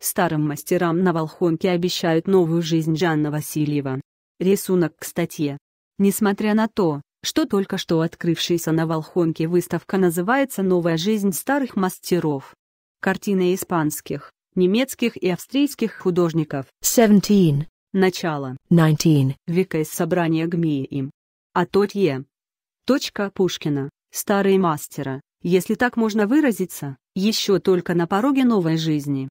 Старым мастерам на Волхонке обещают новую жизнь Жанна Васильева. Рисунок к статье. Несмотря на то, что только что открывшаяся на Волхонке выставка называется «Новая жизнь старых мастеров». Картины испанских, немецких и австрийских художников. 17. Начало. 19. Века из собрания ГМИ им. е. Точка Пушкина. Старые мастера, если так можно выразиться, еще только на пороге новой жизни.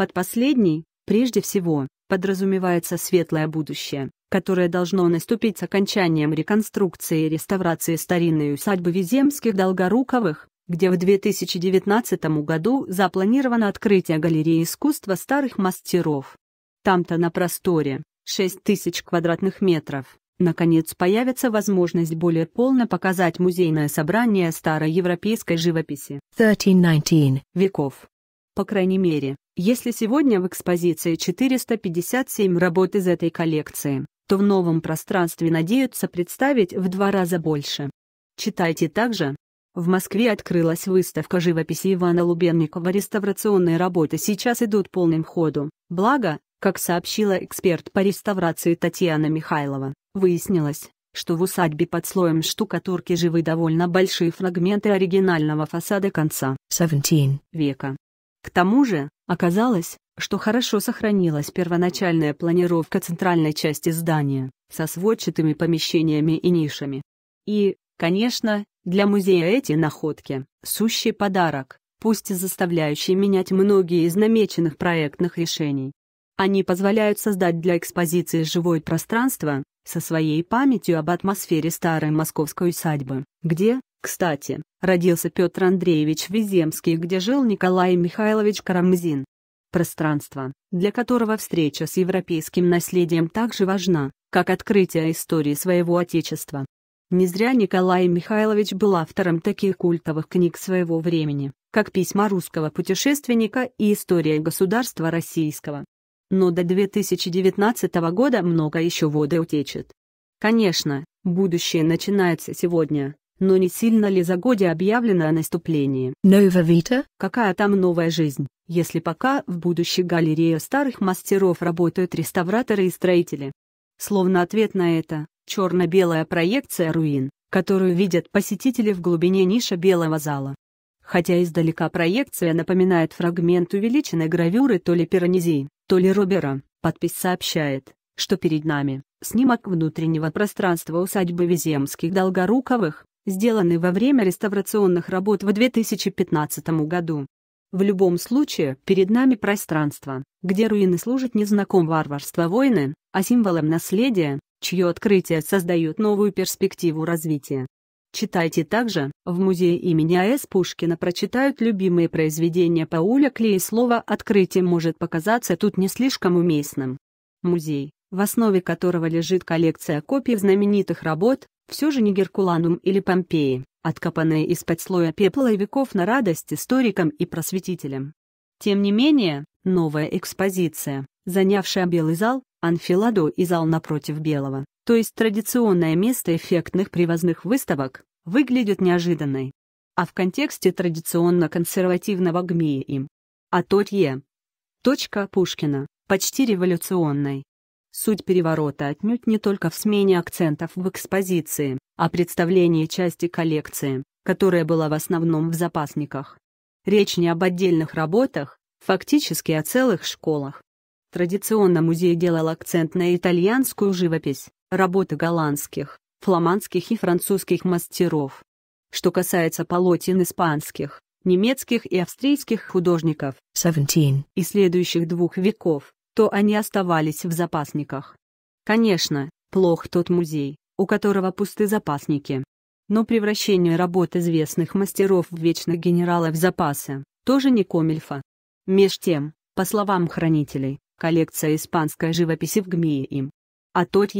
Под последней, прежде всего, подразумевается светлое будущее, которое должно наступить с окончанием реконструкции и реставрации старинной усадьбы Виземских Долгоруковых, где в 2019 году запланировано открытие галереи искусства старых мастеров. Там-то на просторе, 6000 квадратных метров, наконец появится возможность более полно показать музейное собрание староевропейской живописи 1319 веков. По крайней мере, если сегодня в экспозиции 457 работ из этой коллекции, то в новом пространстве надеются представить в два раза больше. Читайте также. В Москве открылась выставка живописи Ивана Лубенникова «Реставрационные работы сейчас идут полным ходу, Благо, как сообщила эксперт по реставрации Татьяна Михайлова, выяснилось, что в усадьбе под слоем штукатурки живы довольно большие фрагменты оригинального фасада конца 17 века. К тому же, оказалось, что хорошо сохранилась первоначальная планировка центральной части здания со сводчатыми помещениями и нишами. И, конечно, для музея эти находки – сущий подарок, пусть и заставляющий менять многие из намеченных проектных решений. Они позволяют создать для экспозиции живое пространство со своей памятью об атмосфере старой московской усадьбы, где, кстати, родился Петр Андреевич в где жил Николай Михайлович Карамзин. Пространство, для которого встреча с европейским наследием так же важна, как открытие истории своего отечества. Не зря Николай Михайлович был автором таких культовых книг своего времени, как «Письма русского путешественника» и «История государства российского». Но до 2019 года много еще воды утечет. Конечно, будущее начинается сегодня. Но не сильно ли за годе объявлено о наступлении? Нова Вита? Какая там новая жизнь, если пока в будущей галерее старых мастеров работают реставраторы и строители? Словно ответ на это, черно-белая проекция руин, которую видят посетители в глубине ниши белого зала. Хотя издалека проекция напоминает фрагмент увеличенной гравюры то ли Пиранези, то ли Робера, подпись сообщает, что перед нами снимок внутреннего пространства усадьбы Веземских Долгоруковых, сделанный во время реставрационных работ в 2015 году. В любом случае, перед нами пространство, где руины служат не знаком варварства войны, а символом наследия, чье открытие создает новую перспективу развития. Читайте также, в музее имени А.С. Пушкина прочитают любимые произведения Пауля Клея, слово «открытие» может показаться тут не слишком уместным. Музей, в основе которого лежит коллекция копий знаменитых работ, все же не Геркуланум или Помпеи, откопанные из-под слоя пепла и веков на радость историкам и просветителям. Тем не менее, новая экспозиция, занявшая белый зал, анфиладу и зал напротив белого, то есть традиционное место эффектных привозных выставок, выглядит неожиданной. А в контексте традиционно-консервативного ГМИИ им. Аторье. Точка Пушкина, почти революционной. Суть переворота отнюдь не только в смене акцентов в экспозиции, а представлении части коллекции, которая была в основном в запасниках. Речь не об отдельных работах, фактически о целых школах. Традиционно музей делал акцент на итальянскую живопись, работы голландских, фламандских и французских мастеров. Что касается полотен испанских, немецких и австрийских художников 17. и следующих двух веков, то они оставались в запасниках. Конечно, плох тот музей, у которого пусты запасники. Но превращение работ известных мастеров в вечных генералов запаса тоже не комильфа. Меж тем, по словам хранителей, коллекция испанской живописи в Гмии им. А тот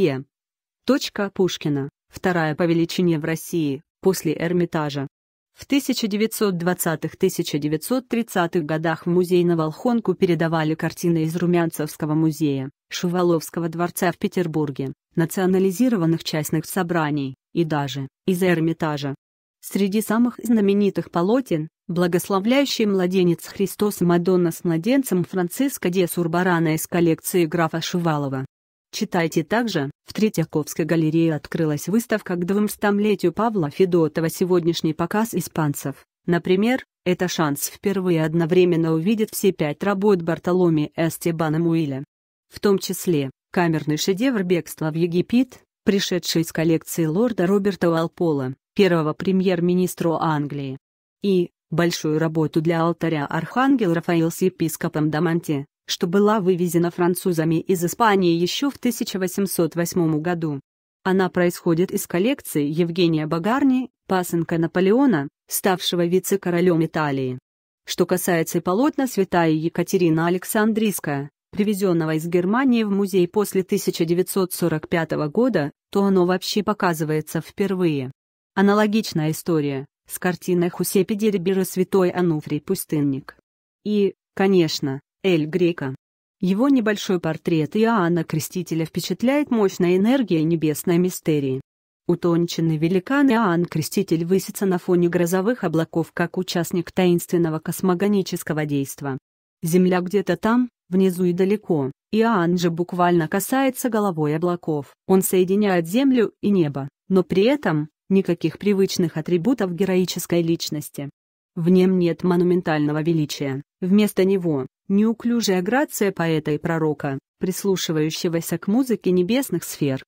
Точка Пушкина, вторая по величине в России, после Эрмитажа, в 1920-1930-х годах в музей на Волхонку передавали картины из Румянцевского музея, Шуваловского дворца в Петербурге, национализированных частных собраний, и даже из Эрмитажа. Среди самых знаменитых полотен – «Благословляющий младенец Христос и Мадонна с младенцем Франциско де Сурбарана» из коллекции графа Шувалова, Читайте также. В Третьяковской галерее открылась выставка к 200-летию Павла Федотова «Сегодняшний показ испанцев». Например, это шанс впервые одновременно увидеть все пять работ Бартоломе Эстебана Муиля. В том числе, камерный шедевр «Бегство в Египет», пришедший из коллекции лорда Роберта Уэлпола, первого премьер-министра Англии. И, большую работу для алтаря архангел Рафаил с епископом Даманте, что была вывезена французами из Испании еще в 1808 году. Она происходит из коллекции Евгения Багарни, пасынка Наполеона, ставшего вице-королем Италии. Что касается полотна святая Екатерина Александрийская, привезенного из Германии в музей после 1945 года, то оно вообще показывается впервые. Аналогичная история с картиной Хусепи Дерибира «Святой Ануфрий Пустынник». И, конечно, Эль Грека. Его небольшой портрет Иоанна Крестителя впечатляет мощная энергия небесной мистерии. Утонченный великан Иоанн Креститель высится на фоне грозовых облаков как участник таинственного космогонического действа. Земля где-то там, внизу и далеко, Иоанн же буквально касается головой облаков. Он соединяет землю и небо, но при этом, никаких привычных атрибутов героической личности. В нем нет монументального величия. Вместо него – неуклюжая грация поэта и пророка, прислушивающегося к музыке небесных сфер.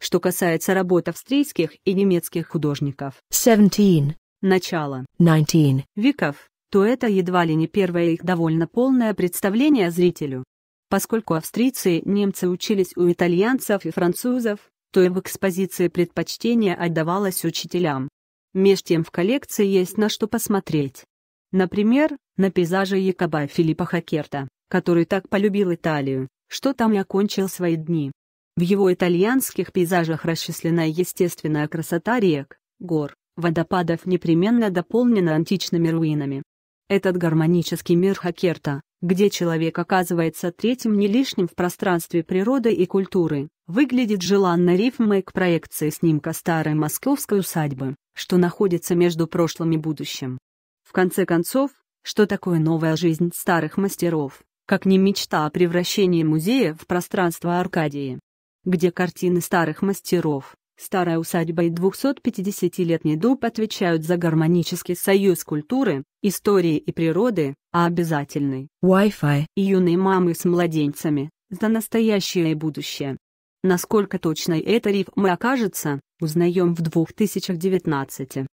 Что касается работ австрийских и немецких художников 17. начала 19. веков, то это едва ли не первое их довольно полное представление зрителю. Поскольку австрийцы и немцы учились у итальянцев и французов, то и в экспозиции предпочтение отдавалось учителям, Меж тем в коллекции есть на что посмотреть. Например, на пейзажи якоба Филиппа Хакерта, который так полюбил Италию, что там и окончил свои дни. В его итальянских пейзажах расчислена естественная красота рек, гор, водопадов непременно дополнена античными руинами. Этот гармонический мир Хакерта, где человек оказывается третьим не лишним в пространстве природы и культуры, выглядит желанно рифмой к проекции снимка старой московской усадьбы, что находится между прошлым и будущим. В конце концов, что такое новая жизнь старых мастеров, как не мечта о превращении музея в пространство Аркадии, где картины старых мастеров, Старая усадьба и 250-летний дуб отвечают за гармонический союз культуры, истории и природы, а обязательный Wi-Fi и юные мамы с младенцами за настоящее и будущее. Насколько точной эта рифма окажется, узнаем в 2019.